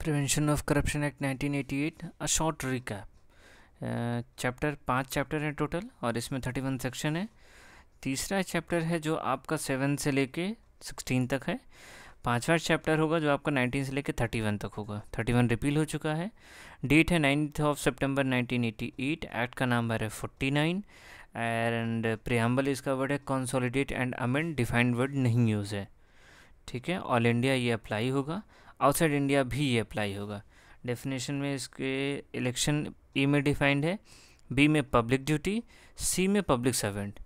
prevention of corruption act 1988 a short recap chapter पांच chapter हैं total और इसमें थर्टी वन सेक्शन है तीसरा चैप्टर है जो आपका सेवन से लेके सिक्सटीन तक है पांचवा चैप्टर होगा जो आपका नाइनटीन से थर्टी वन तक होगा थर्टी वन रिपील हो चुका है डेट है ninth of September nineteen act का नंबर है फोर्टी एंड प्रियम्बल इसका वर्ड है consolidate and amend defined word नहीं यूज़ है ठीक है ऑल इंडिया ये अप्लाई होगा आउटसाइड इंडिया भी ये अप्लाई होगा डेफिनेशन में इसके इलेक्शन ई में डिफाइंड है बी में पब्लिक ड्यूटी सी में पब्लिक सर्वेंट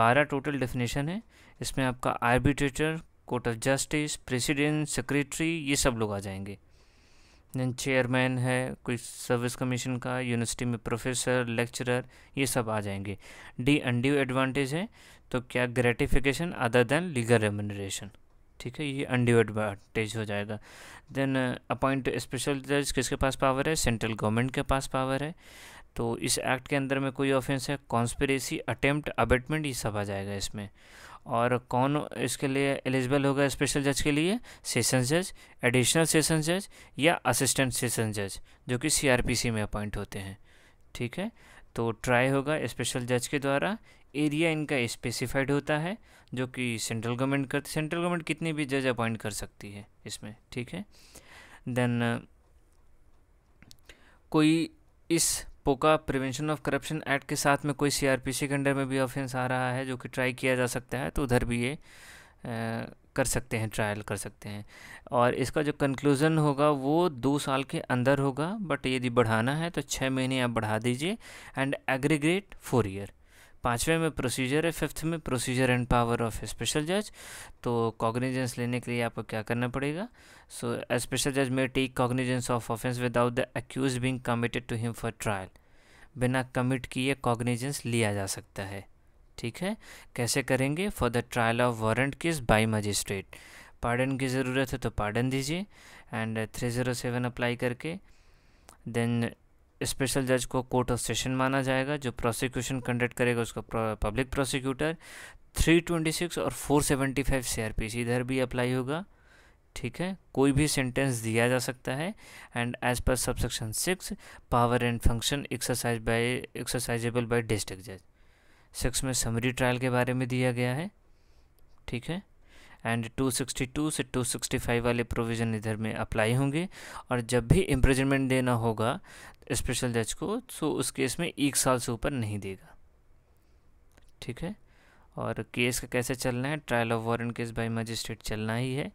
बारह टोटल डेफिनेशन है इसमें आपका arbitrator court of justice president secretary ये सब लोग आ जाएंगे दैन चेयरमैन है कोई सर्विस कमीशन का यूनिवर्सिटी में प्रोफेसर लेक्चरर ये सब आ जाएंगे डी अनड्यू एडवांटेज है तो क्या gratification other than legal remuneration ठीक है ये अनडिवाइड एडवांटेज हो जाएगा देन अपॉइंट स्पेशल जज किसके पास पावर है सेंट्रल गवर्नमेंट के पास पावर है तो इस एक्ट के अंदर में कोई ऑफेंस है कॉन्स्परेसी अटेम्प्ट अबेटमेंट ये सब आ जाएगा इसमें और कौन इसके लिए एलिजिबल होगा स्पेशल जज के लिए सेशन जज एडिशनल सेशन जज या असिस्टेंट सेशन जज जो कि सीआरपीसी में अपॉइंट होते हैं ठीक है तो ट्राई होगा स्पेशल जज के द्वारा एरिया इनका स्पेसिफाइड होता है जो कि सेंट्रल गवर्नमेंट कर सेंट्रल गवर्नमेंट कितनी भी जज अपॉइंट कर सकती है इसमें ठीक है देन कोई इस पोका प्रिवेंशन ऑफ करप्शन एक्ट के साथ में कोई सीआरपीसी के अंडर में भी ऑफेंस आ रहा है जो कि ट्राई किया जा सकता है तो उधर भी ये आ, कर सकते हैं ट्रायल कर सकते हैं और इसका जो कंक्लूज़न होगा वो दो साल के अंदर होगा बट यदि बढ़ाना है तो छः महीने आप बढ़ा दीजिए एंड एग्रीग्रेट फोर ईयर पाँचवें में प्रोसीजर है फिफ्थ में procedure and power of special जज तो कॉग्निजेंस लेने के लिए आपको क्या करना पड़ेगा सो स्पेशल जज may take cognizance of offence without the accused being committed to him for trial बिना कमिट किए कॉग्निजेंस लिया जा सकता है ठीक है कैसे करेंगे for the trial of warrant case by magistrate pardon की ज़रूरत है तो पार्डन दीजिए and three zero seven apply करके देन स्पेशल जज को कोर्ट ऑफ सेशन माना जाएगा जो प्रोसिक्यूशन कंडक्ट करेगा उसका पब्लिक प्रोसिक्यूटर 326 और 475 सीआरपीसी इधर भी अप्लाई होगा ठीक है कोई भी सेंटेंस दिया जा सकता है and as per subsection six power and function exercise by exercisable by district जज सिक्स में समरी ट्रायल के बारे में दिया गया है ठीक है एंड 262 से 265 वाले प्रोविज़न इधर में अप्लाई होंगे और जब भी इम्प्रिजनमेंट देना होगा स्पेशल जज को तो उस केस में एक साल से ऊपर नहीं देगा ठीक है और केस का कैसे चलना है trial of warrant case by magistrate चलना ही है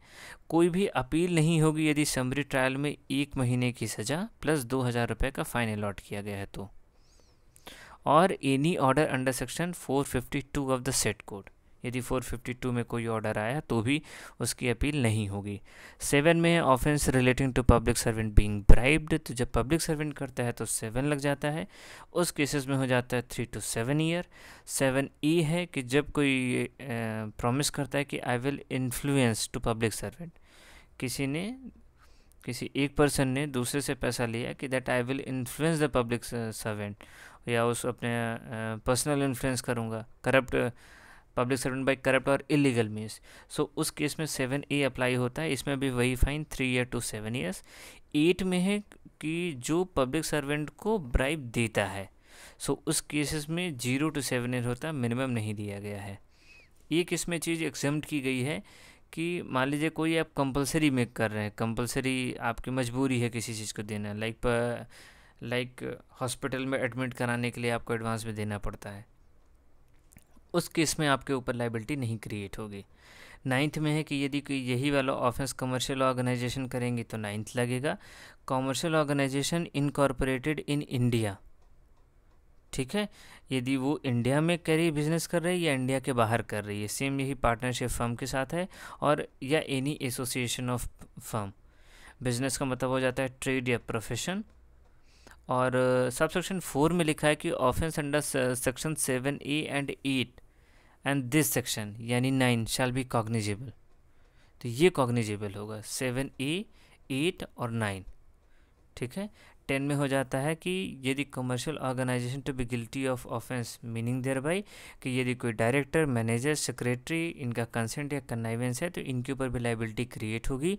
कोई भी अपील नहीं होगी यदि समरी ट्रायल में एक महीने की सज़ा प्लस दो हज़ार रुपये का फ़ाइन अलॉट किया गया है तो और any order under section 452 of the said code यदि 452 में कोई ऑर्डर आया तो भी उसकी अपील नहीं होगी सेवन में offence relating to public servant being bribed तो जब पब्लिक सर्वेंट करता है तो सेवन लग जाता है उस केसेस में हो जाता है three to seven year seven E है कि जब कोई प्रॉमिस करता है कि I will influence to public servant किसी ने किसी एक पर्सन ने दूसरे से पैसा लिया कि that I will influence the public servant या उस अपने पर्सनल इन्फ्लुएंस करूँगा corrupt public servant by corrupt और इलीगल मीन्स सो उस केस में सेवन ए अप्लाई होता है इसमें भी वही fine three year to seven years eight में है कि जो पब्लिक सर्वेंट को ब्राइब देता है सो so, उस केसेस में जीरो टू सेवन ईयर होता है मिनिमम नहीं दिया गया है एक इसमें चीज़ एग्जाम की गई है कि मान लीजिए कोई आप कंपलसरी में कर रहे हैं कंपलसरी आपकी मजबूरी है किसी चीज़ को देना लाइक लाइक हॉस्पिटल में एडमिट कराने के लिए आपको एडवांस में देना पड़ता है उस केस में आपके ऊपर लाइबिलिटी नहीं क्रिएट होगी नाइन्थ में है कि यदि कोई यही वाला ऑफेंस कमर्शियल ऑर्गेनाइजेशन करेंगे तो नाइन्थ लगेगा commercial organisation incorporated in India ठीक है यदि वो इंडिया में करी बिजनेस कर रही है या इंडिया के बाहर कर रही है सेम यही पार्टनरशिप फर्म के साथ है और या any association of firm business का मतलब हो जाता है ट्रेड या प्रोफेशन और सबसेक्शन uh, फोर में लिखा है कि offence under section seven A and eight and this section यानी नाइन शैल बी कॉग्निजेबल तो ये कॉग्निजेबल होगा सेवन ए एट और नाइन ठीक है टेन में हो जाता है कि यदि commercial organisation to be guilty of offence meaning thereby कि यदि कोई डायरेक्टर मैनेजर सेक्रेटरी इनका कंसेंट या कन्नाइवेंस है तो इनके ऊपर भी लाइबिलिटी क्रिएट होगी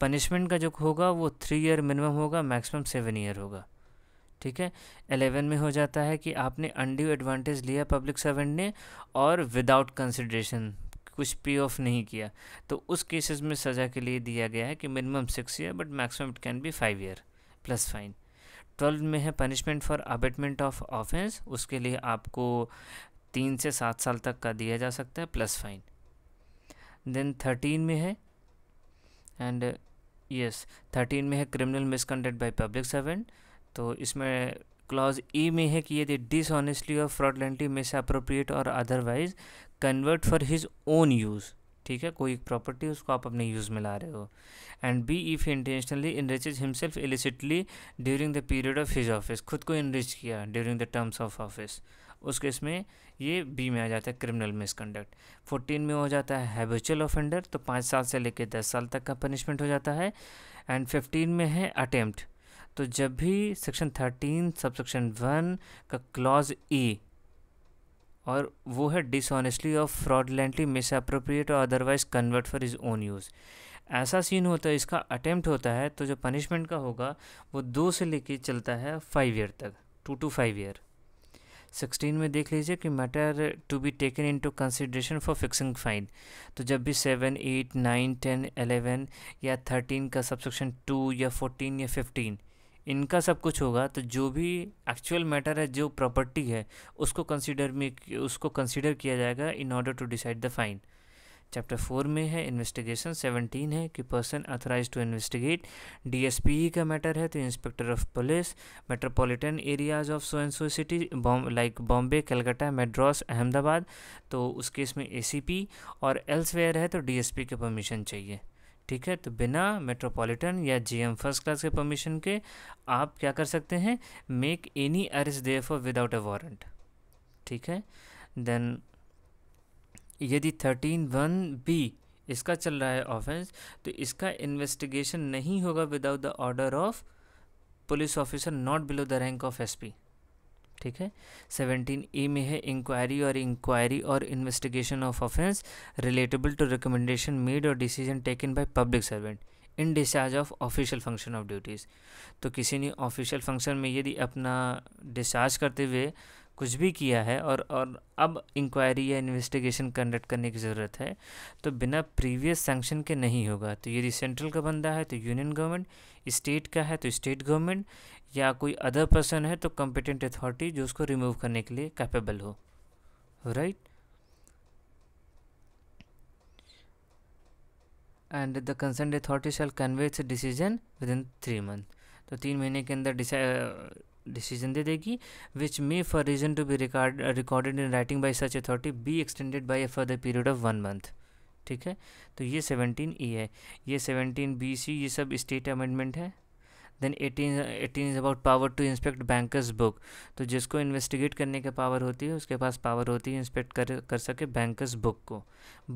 पनिशमेंट का जो होगा वो थ्री ईयर मिनिमम होगा मैक्सिमम सेवन ईयर होगा ठीक है एलेवन में हो जाता है कि आपने अनड्यू एडवांटेज लिया पब्लिक सर्वेंट ने और विदाउट कंसिड्रेशन कुछ पे ऑफ नहीं किया तो उस केसेस में सज़ा के लिए दिया गया है कि minimum six year but maximum it can be five year plus fine twelve में है punishment for abetment of offence उसके लिए आपको तीन से सात साल तक का दिया जा सकता है प्लस फाइन देन थर्टीन में है एंड यस थर्टीन में है criminal misconduct by public servant तो इसमें क्लॉज ई e में है कि यदि डिसऑनेस्टली और फ्रॉडलेंटली मिस अप्रोप्रिएट और otherwise convert for his own use ठीक है कोई एक प्रॉपर्टी उसको आप अपने यूज़ में ला रहे हो and B if intentionally enriches himself illicitly during the period of his office खुद को इनरिच किया during the terms of office उस केस में ये बी में आ जाता है क्रिमिनल मिसकंडक्ट फोर्टीन में हो जाता है हैबिचुअल ऑफेंडर तो पाँच साल से लेकर दस साल तक का पनिशमेंट हो जाता है एंड फिफ्टीन में है अटैम्प्ट तो जब भी section thirteen subsection one का क्लॉज ई और वो है डिसऑनेस्टली और फ्रॉडलेंटली मिसअप्रोप्रिएट और otherwise convert for his own use ऐसा सीन होता है इसका अटेम्प्ट होता है तो जो पनिशमेंट का होगा वो दो से लेके चलता है फाइव ईयर तक two to five year sixteen में देख लीजिए कि matter to be taken into consideration for fixing fine तो जब भी seven eight nine ten eleven या थर्टीन का सबसेक्शन टू या फोर्टीन या फिफ्टीन इनका सब कुछ होगा तो जो भी एक्चुअल मैटर है जो प्रॉपर्टी है उसको कंसिडर में उसको कंसिडर किया जाएगा in order to decide the fine chapter four में है इन्वेस्टिगेशन सेवनटीन है कि person authorise to investigate DSPE का मैटर है तो inspector of police metropolitan areas of so and so city like Bombay Calcutta Madras Ahmedabad तो उस केस में एसीपी और एल्सवेयर है तो डीएसपी के परमिशन चाहिए ठीक है तो बिना मेट्रोपॉलिटन या जीएम फर्स्ट क्लास के परमिशन के आप क्या कर सकते हैं make any arrest therefor without a warrant ठीक है देन यदि थर्टीन वन बी इसका चल रहा है ऑफेंस तो इसका इन्वेस्टिगेशन नहीं होगा without the order of police officer not below the rank of SP ठीक है सेवनटीन ए में है इंक्वायरी और इंक्वायरी और investigation of offence relatable to recommendation made और decision taken by public servant in discharge of official function of duties तो किसी ने ऑफिशियल फंक्शन में यदि अपना डिस्चार्ज करते हुए कुछ भी किया है और और अब इंक्वायरी या इन्वेस्टिगेशन कंडक्ट करने की ज़रूरत है तो बिना प्रीवियस सैंक्शन के नहीं होगा तो यदि सेंट्रल का बंदा है तो यूनियन गवर्नमेंट स्टेट का है तो स्टेट गवर्नमेंट या कोई अदर पर्सन है तो कॉम्पिटेंट अथॉरिटी जो उसको रिमूव करने के लिए कैपेबल हो right and the concern authority shall convey its decision within three month तो तीन महीने के अंदर डिसीजन uh, दे देगी which may for reason to be record recorded in writing by such authority be extended by a further period of one month ठीक है तो ये सेवनटीन ई है ये सेवनटीन बी सी ये सब स्टेट अमेंडमेंट है then eighteen eighteen is about power to inspect bankers book तो जिसको इन्वेस्टिगेट करने की पावर होती है उसके पास पावर होती है इंस्पेक्ट कर कर सके बैंकर्स बुक को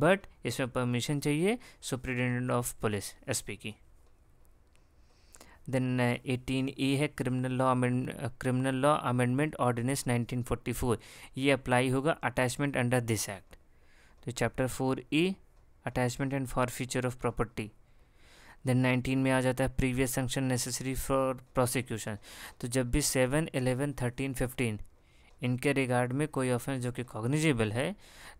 बट इसमें परमिशन चाहिए सुप्रिटेंडेंट ऑफ पुलिस एस की देन एटीन ई है criminal law criminal law amendment ordinance 1944 ये अप्लाई होगा अटैचमेंट अंडर दिस एक्ट तो chapter four E attachment and forfeiture of property then nineteen में आ जाता है previous sanction necessary for prosecution तो जब भी सेवन एलेवन थर्टीन फिफ्टीन इनके रिगार्ड में कोई ऑफेंस जो कि कॉग्निजेबल है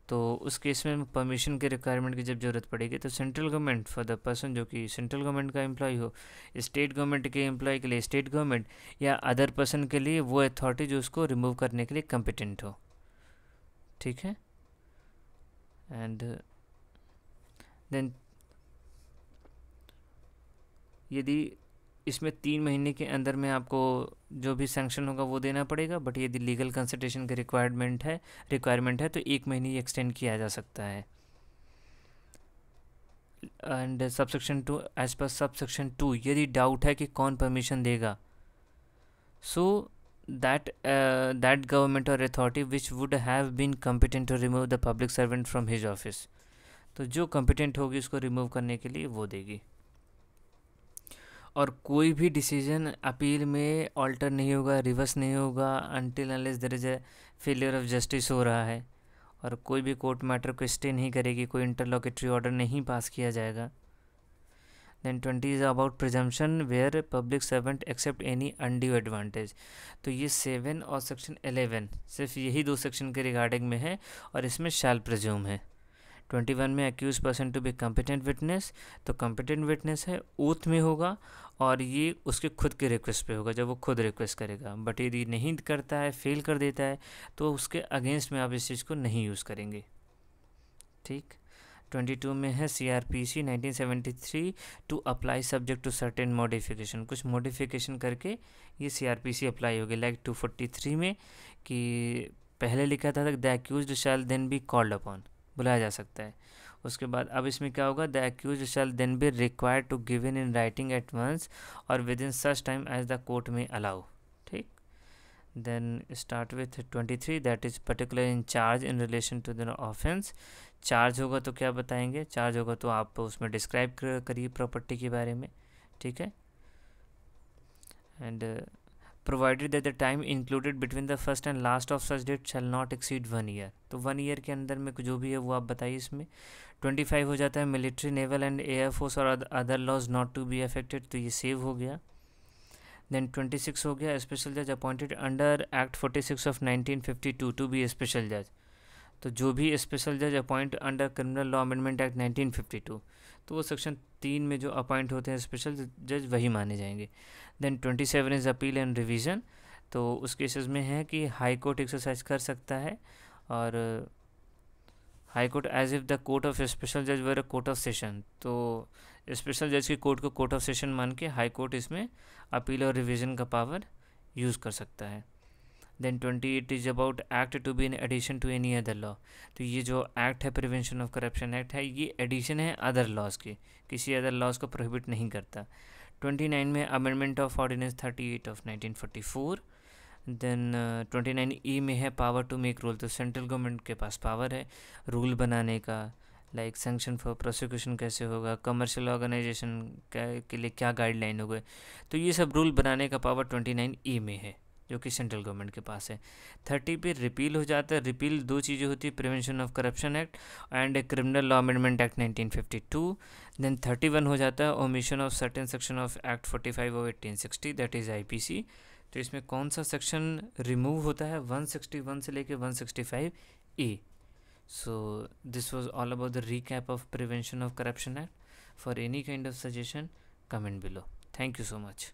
तो उस केस में परमिशन के रिक्वायरमेंट की जब ज़रूरत पड़ेगी तो central government for the person जो कि सेंट्रल गवर्नमेंट का एम्प्लॉय हो स्टेट गवर्नमेंट के एम्प्लॉय के लिए स्टेट गवर्नमेंट या अदर पर्सन के लिए वो अथॉरिटी जो उसको रिमूव करने के लिए कंपिटेंट हो ठीक है एंड देन यदि इसमें तीन महीने के अंदर में आपको जो भी सेंक्शन होगा वो देना पड़ेगा बट यदि लीगल कंसल्टेशन के रिक्वायरमेंट है रिक्वायरमेंट है तो एक महीने ही एक्सटेंड किया जा सकता है and subsection two as per subsection two यदि डाउट है कि कौन परमिशन देगा सो दैट दैट गवर्नमेंट और authority which would have been competent to remove the public servant from his office तो जो कम्पिटेंट होगी उसको रिमूव करने के लिए वो देगी और कोई भी डिसीजन अपील में ऑल्टर नहीं होगा रिवर्स नहीं होगा until unless there is a failure of justice हो रहा है और कोई भी कोर्ट मैटर को स्टे नहीं करेगी कोई इंटरलॉकेटरी ऑर्डर नहीं पास किया जाएगा then twenty is about presumption where public servant accept any undue advantage तो ये सेवन और सेक्शन एलेवन सिर्फ यही दो सेक्शन के रिगार्डिंग में है और इसमें शैल प्रज्यूम है ट्वेंटी वन में accused person to be competent witness तो कम्पिटेंट विटनेस है ओथ में होगा और ये उसके खुद के रिक्वेस्ट पे होगा जब वो खुद रिक्वेस्ट करेगा बट यदि नहीं करता है फेल कर देता है तो उसके अगेंस्ट में आप इस चीज़ को नहीं यूज़ करेंगे ठीक 22 में है C R P C nineteen seventy three to apply subject to certain modification कुछ मॉडिफिकेशन करके ये C R P C apply होगी लाइक टू फोर्टी थ्री में कि पहले लिखा था the accused shall then be called upon बुलाया जा सकता है उसके बाद अब इसमें क्या होगा the accused shall then be required to give in in writing at once और within such time as the court में अलाउ ठीक start with twenty three that is particular in charge in relation to the offence charge होगा तो क्या बताएंगे charge होगा तो आप उसमें डिस्क्राइब करिए प्रॉपर्टी के बारे में ठीक है and uh, provided that the time included between the first and last of such date shall not exceed one year तो वन ईयर के अंदर में जो भी है वो आप बताइए इसमें ट्वेंटी फाइव हो जाता है military naval and air force और other laws not to be affected तो ये सेव हो गया देन ट्वेंटी सिक्स हो गया स्पेशल जज appointed under act forty six of nineteen fifty to to be special जज तो जो भी स्पेशल जज appoint under criminal law amendment act nineteen fifty to तो वो सेक्शन तीन में जो अपॉइंट होते हैं स्पेशल जज वही माने जाएंगे then twenty seven is appeal and revision तो उस केसेस में है कि हाई कोर्ट एक्सरसाइज कर सकता है और high court as if the court of special जज were a court of session तो स्पेशल जज की कोर्ट को कोर्ट ऑफ सेशन मान के हाई कोर्ट इसमें अपील और रिवीजन का पावर यूज़ कर सकता है then twenty eight is about act to be in addition to any other law तो ये जो एक्ट है प्रिवेंशन ऑफ करप्शन एक्ट है ये एडिशन है अदर लॉज के किसी अदर लॉज को प्रोहिबिट नहीं करता ट्वेंटी नाइन में amendment of ordinance thirty eight of nineteen forty four then twenty nine E में है पावर टू मेक रूल तो सेंट्रल गवर्नमेंट के पास पावर है रूल बनाने का लाइक सेंक्शन फॉर प्रोसिक्यूशन कैसे होगा कमर्शियल ऑर्गेनाइजेशन के लिए क्या गाइडलाइन हो गए तो ये सब रूल बनाने का पावर ट्वेंटी नाइन ई में है जो कि सेंट्रल गवर्नमेंट के पास है थर्टी पे रिपील हो जाता है रिपील दो चीज़ें होती है prevention of corruption act and criminal law amendment act 1952 then thirty one हो जाता है omission of certain section of act forty five of eighteen sixty that is I P C तो इसमें कौन सा सेक्शन रिमूव होता है वन सिक्सटी वन से लेके one sixty five A so this was all about the recap of prevention of corruption act for any kind of suggestion comment below thank you so much